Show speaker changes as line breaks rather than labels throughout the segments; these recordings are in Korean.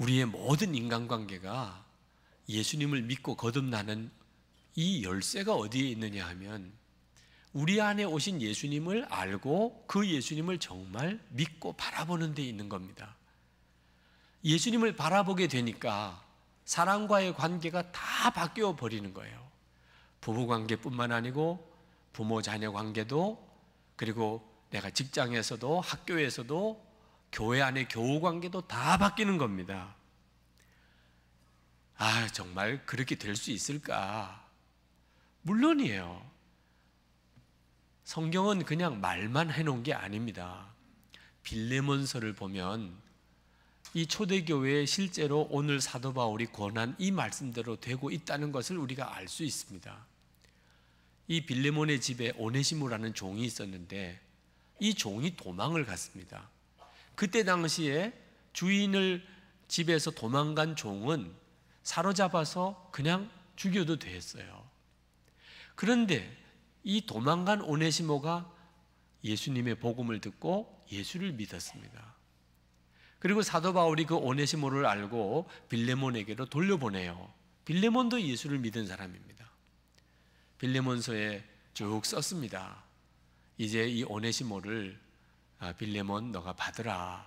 우리의 모든 인간관계가 예수님을 믿고 거듭나는 이 열쇠가 어디에 있느냐 하면 우리 안에 오신 예수님을 알고 그 예수님을 정말 믿고 바라보는 데 있는 겁니다. 예수님을 바라보게 되니까 사람과의 관계가 다 바뀌어 버리는 거예요. 부부 관계뿐만 아니고 부모 자녀 관계도 그리고 내가 직장에서도 학교에서도 교회 안의 교우 관계도 다 바뀌는 겁니다. 아, 정말 그렇게 될 수 있을까? 물론이에요. 성경은 그냥 말만 해놓은 게 아닙니다. 빌레몬서를 보면 이 초대교회에 실제로 오늘 사도 바울이 권한 이 말씀대로 되고 있다는 것을 우리가 알 수 있습니다. 이 빌레몬의 집에 오네시모라는 종이 있었는데 이 종이 도망을 갔습니다. 그때 당시에 주인을 집에서 도망간 종은 사로잡아서 그냥 죽여도 됐어요. 그런데 이 도망간 오네시모가 예수님의 복음을 듣고 예수를 믿었습니다. 그리고 사도 바울이 그 오네시모를 알고 빌레몬에게로 돌려보내요. 빌레몬도 예수를 믿은 사람입니다. 빌레몬서에 쭉 썼습니다. 이제 이 오네시모를 아, 빌레몬 너가 받으라.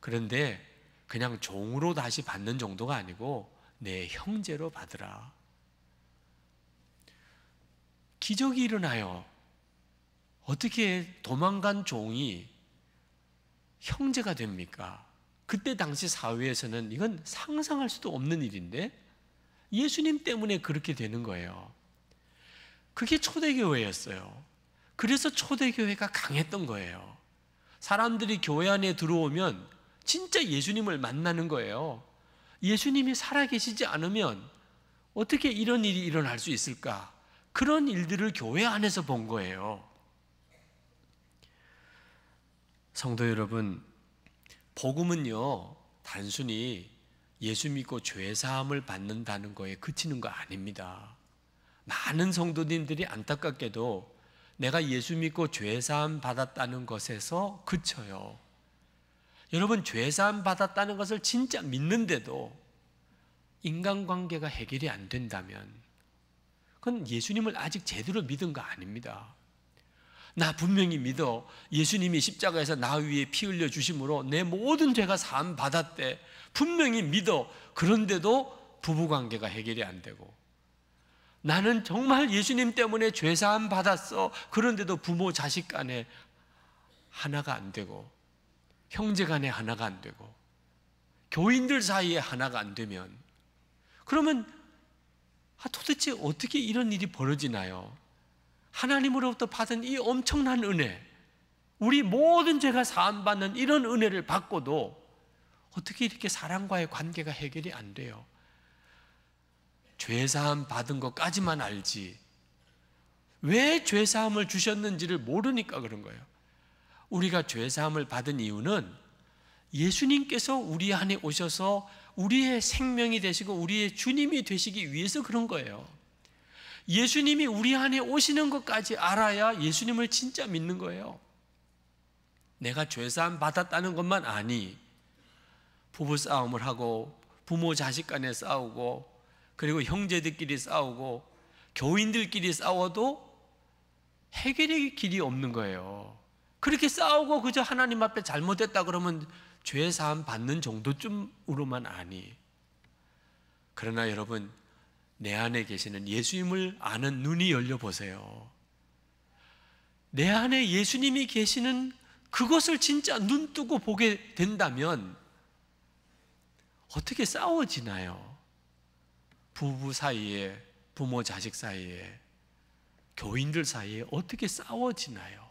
그런데 그냥 종으로 다시 받는 정도가 아니고 내 형제로 받으라. 기적이 일어나요. 어떻게 도망간 종이 형제가 됩니까? 그때 당시 사회에서는 이건 상상할 수도 없는 일인데 예수님 때문에 그렇게 되는 거예요. 그게 초대교회였어요. 그래서 초대교회가 강했던 거예요. 사람들이 교회 안에 들어오면 진짜 예수님을 만나는 거예요. 예수님이 살아계시지 않으면 어떻게 이런 일이 일어날 수 있을까? 그런 일들을 교회 안에서 본 거예요. 성도 여러분, 복음은요, 단순히 예수 믿고 죄사함을 받는다는 거에 그치는 거 아닙니다. 많은 성도님들이 안타깝게도 내가 예수 믿고 죄사함 받았다는 것에서 그쳐요. 여러분, 죄사함 받았다는 것을 진짜 믿는데도 인간관계가 해결이 안 된다면 그건 예수님을 아직 제대로 믿은 거 아닙니다. 나 분명히 믿어. 예수님이 십자가에서 나 위에 피 흘려 주심으로 내 모든 죄가 사함 받았대. 분명히 믿어. 그런데도 부부 관계가 해결이 안 되고 나는 정말 예수님 때문에 죄사함 받았어. 그런데도 부모 자식 간에 하나가 안 되고 형제 간에 하나가 안 되고 교인들 사이에 하나가 안 되면 그러면 아, 도대체 어떻게 이런 일이 벌어지나요? 하나님으로부터 받은 이 엄청난 은혜, 우리 모든 죄가 사함받는 이런 은혜를 받고도 어떻게 이렇게 사랑과의 관계가 해결이 안 돼요? 죄사함 받은 것까지만 알지. 왜 죄사함을 주셨는지를 모르니까 그런 거예요. 우리가 죄사함을 받은 이유는 예수님께서 우리 안에 오셔서 우리의 생명이 되시고 우리의 주님이 되시기 위해서 그런 거예요. 예수님이 우리 안에 오시는 것까지 알아야 예수님을 진짜 믿는 거예요. 내가 죄사함 받았다는 것만 아니 부부싸움을 하고 부모 자식 간에 싸우고 그리고 형제들끼리 싸우고 교인들끼리 싸워도 해결의 길이 없는 거예요. 그렇게 싸우고 그저 하나님 앞에 잘못했다 그러면 죄 사함 받는 정도쯤으로만 아니. 그러나 여러분 내 안에 계시는 예수님을 아는 눈이 열려 보세요. 내 안에 예수님이 계시는 그것을 진짜 눈 뜨고 보게 된다면 어떻게 싸워지나요? 부부 사이에, 부모 자식 사이에, 교인들 사이에 어떻게 싸워지나요?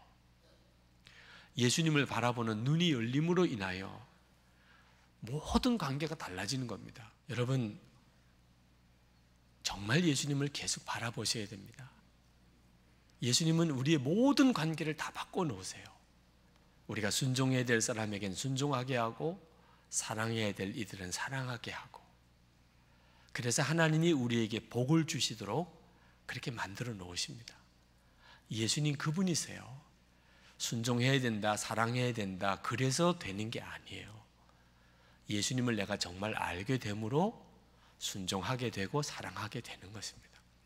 예수님을 바라보는 눈이 열림으로 인하여 모든 관계가 달라지는 겁니다. 여러분, 정말 예수님을 계속 바라보셔야 됩니다. 예수님은 우리의 모든 관계를 다 바꿔놓으세요. 우리가 순종해야 될 사람에겐 순종하게 하고, 사랑해야 될 이들은 사랑하게 하고, 그래서 하나님이 우리에게 복을 주시도록 그렇게 만들어 놓으십니다. 예수님 그분이세요. 순종해야 된다, 사랑해야 된다. 그래서 되는 게 아니에요. 예수님을 내가 정말 알게 되므로 순종하게 되고 사랑하게 되는 것입니다.